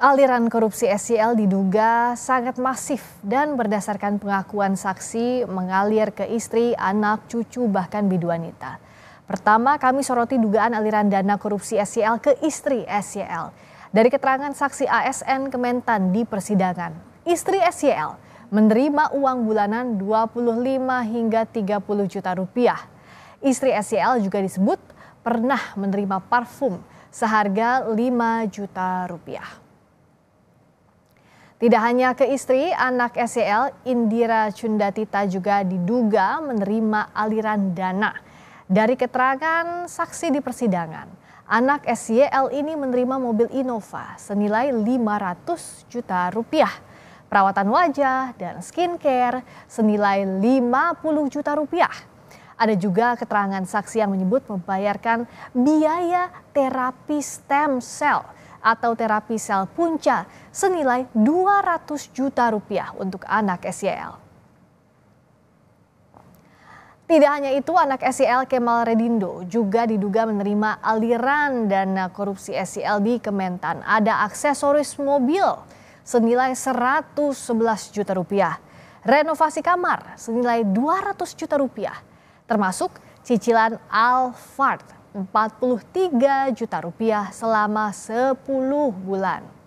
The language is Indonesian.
Aliran korupsi SCL diduga sangat masif dan berdasarkan pengakuan saksi mengalir ke istri, anak, cucu, bahkan biduanita. Pertama, kami soroti dugaan aliran dana korupsi SCL ke istri SCL. Dari keterangan saksi ASN Kementan di persidangan, istri SCL menerima uang bulanan 25 hingga 30 juta rupiah. Istri SCL juga disebut pernah menerima parfum seharga 5 juta rupiah. Tidak hanya ke istri, anak SEL Indira Cundatita juga diduga menerima aliran dana. Dari keterangan saksi di persidangan, anak SEL ini menerima mobil Innova senilai 500 juta rupiah, perawatan wajah dan skincare senilai 50 juta rupiah. Ada juga keterangan saksi yang menyebut membayarkan biaya terapi stem cell atau terapi sel punca senilai 200 juta rupiah untuk anak SEL. Tidak hanya itu, anak SEL Kemal Redindo juga diduga menerima aliran dana korupsi SEL di Kementan. Ada aksesoris mobil senilai 111 juta rupiah, renovasi kamar senilai 200 juta rupiah, termasuk cicilan Alphard 43 juta rupiah selama 10 bulan.